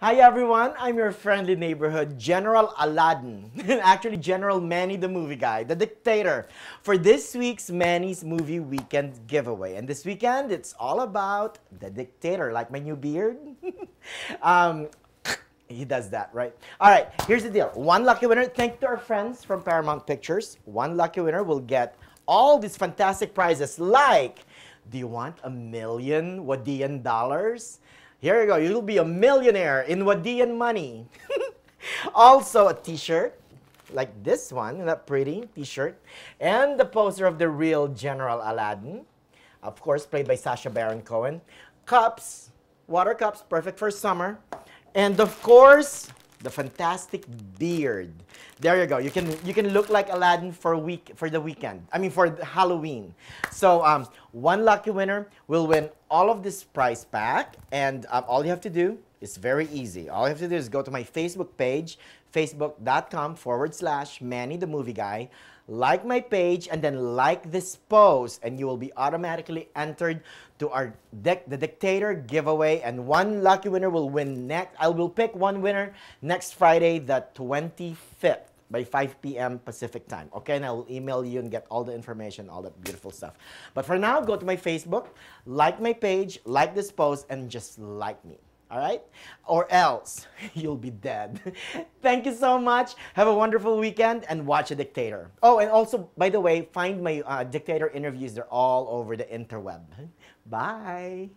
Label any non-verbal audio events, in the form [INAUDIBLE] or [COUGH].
Hi everyone, I'm your friendly neighborhood General Aladdin, [LAUGHS] actually General Manny the movie guy, the dictator, for this week's Manny's Movie Weekend giveaway. And this weekend, it's all about the dictator, like my new beard. [LAUGHS] um, [CLEARS THROAT] he does that, right? All right, here's the deal. One lucky winner, thank to our friends from Paramount Pictures. One lucky winner will get all these fantastic prizes like, do you want a million Wadian dollars? Here you go. You'll be a millionaire in Wadian money. [LAUGHS] also a t-shirt like this one, that pretty t-shirt. And the poster of the real General Aladdin. Of course, played by Sasha Baron Cohen. Cups, water cups, perfect for summer. And of course, the fantastic beard. There you go. You can you can look like Aladdin for week for the weekend. I mean for Halloween. So um, one lucky winner will win all of this prize pack. And um, all you have to do is very easy. All you have to do is go to my Facebook page, facebook.com forward slash Manny the Movie Guy. Like my page and then like this post and you will be automatically entered to our the Dictator giveaway and one lucky winner will win next. I will pick one winner next Friday the 25th by 5 p.m. Pacific time. Okay, and I will email you and get all the information, all that beautiful stuff. But for now, go to my Facebook, like my page, like this post, and just like me. All right? Or else [LAUGHS] you'll be dead. [LAUGHS] Thank you so much. Have a wonderful weekend and watch A Dictator. Oh, and also, by the way, find my uh, Dictator interviews. They're all over the interweb. [LAUGHS] Bye.